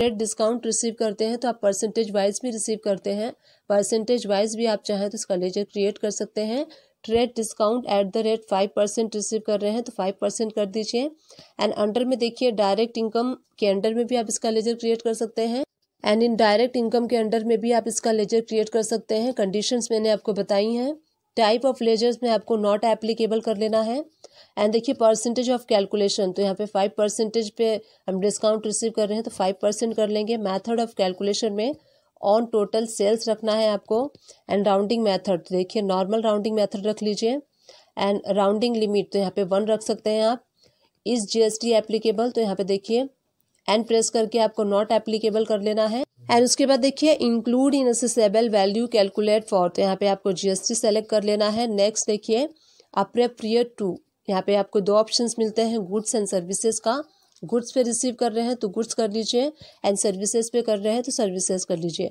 Rate discount receive करते हैं तो आप परसेंटेज वाइज भी रिसीव करते हैं परसेंटेज वाइज भी आप चाहें तो इसका लेजर क्रिएट कर सकते हैं trade discount at the rate five percent receive कर रहे हैं तो फाइव परसेंट कर दीजिए एंड अंडर में देखिए डायरेक्ट इनकम के अंडर में भी आप इसका लेजर क्रिएट कर सकते हैं एंड इन डायरेक्ट इनकम के अंडर में भी आप इसका लेजर क्रिएट कर सकते हैं कंडीशंस मैंने आपको बताई हैं टाइप ऑफ लेजर्स में आपको नॉट एप्लीकेबल कर लेना है एंड देखिए परसेंटेज ऑफ कैलकुलेशन तो यहाँ पे फाइव परसेंटेज पे हम डिस्काउंट रिसीव कर रहे हैं तो फाइव परसेंट कर लेंगे मैथड ऑफ कैलकुलेशन में ऑन टोटल सेल्स रखना है आपको एंड राउंडिंग मैथड तो देखिए नॉर्मल राउंडिंग मैथड रख लीजिए एंड राउंडिंग लिमिट तो यहाँ पे वन रख सकते हैं आप इस टी एप्लीकेबल तो यहाँ पे देखिए एंड प्रेस करके आपको नॉट एप्लीकेबल कर लेना है एंड उसके बाद देखिए include in assessable value calculate for तो यहाँ पे आपको जीएसटी सेलेक्ट कर लेना है नेक्स्ट देखिए अप्रेप्रिएट टू यहाँ पे आपको दो ऑप्शंस मिलते हैं गुड्स एंड सर्विसेज का गुड्स पे रिसीव कर रहे हैं तो गुड्स कर लीजिए एंड सर्विसेज पे कर रहे हैं तो सर्विसेज कर लीजिए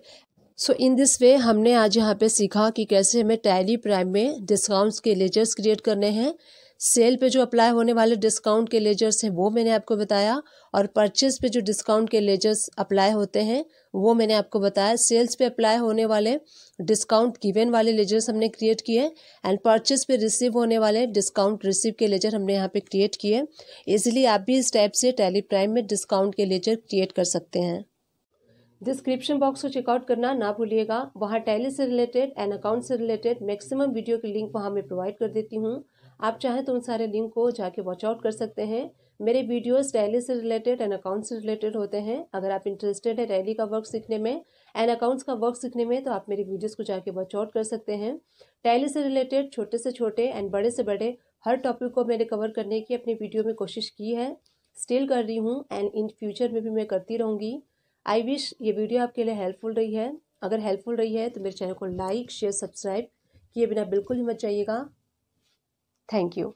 सो इन दिस वे हमने आज यहाँ पे सीखा कि कैसे हमें टैली प्राइम में डिस्काउंट्स के लेजर्स क्रिएट करने हैं सेल पे जो अप्लाई होने वाले डिस्काउंट के लेजर्स हैं वो मैंने आपको बताया और परचेज पे जो डिस्काउंट के लेजर्स अप्लाई होते हैं वो मैंने आपको बताया सेल्स पे अप्लाई होने वाले डिस्काउंट गिवेन वाले लेजर्स हमने क्रिएट किए एंड परचेज पे रिसीव होने वाले डिस्काउंट रिसीव के लेजर हमने यहाँ पे क्रिएट किए इजिली आप भी इस टाइप से टेलीप्राइम प्राइम में डिस्काउंट के लेजर क्रिएट कर सकते हैं डिस्क्रिप्शन बॉक्स को चेकआउट करना ना भूलिएगा वहाँ टैली से रिलेटेड एंड अकाउंट से रिलेटेड मैक्सिमम वीडियो के लिंक वहाँ मैं प्रोवाइड कर देती हूँ आप चाहें तो उन सारे लिंक को जाके वॉचआउट कर सकते हैं मेरे वीडियोस टैली से रिलेटेड एंड अकाउंट्स से रिलेटेड होते हैं अगर आप इंटरेस्टेड है टैली का वर्क सीखने में एंड अकाउंट्स का वर्क सीखने में तो आप मेरी वीडियोस को जाके वॉचआउट कर सकते हैं टैली से रिलेटेड छोटे से छोटे एंड बड़े से बड़े हर टॉपिक को मैंने कवर करने की अपनी वीडियो में कोशिश की है स्टिल कर रही हूँ एंड इन फ्यूचर में भी मैं करती रहूँगी आई विश ये वीडियो आपके लिए हेल्पफुल रही है अगर हेल्पफुल रही है तो मेरे चैनल को लाइक शेयर सब्सक्राइब किए बिना बिल्कुल भी मत जाइएगा Thank you.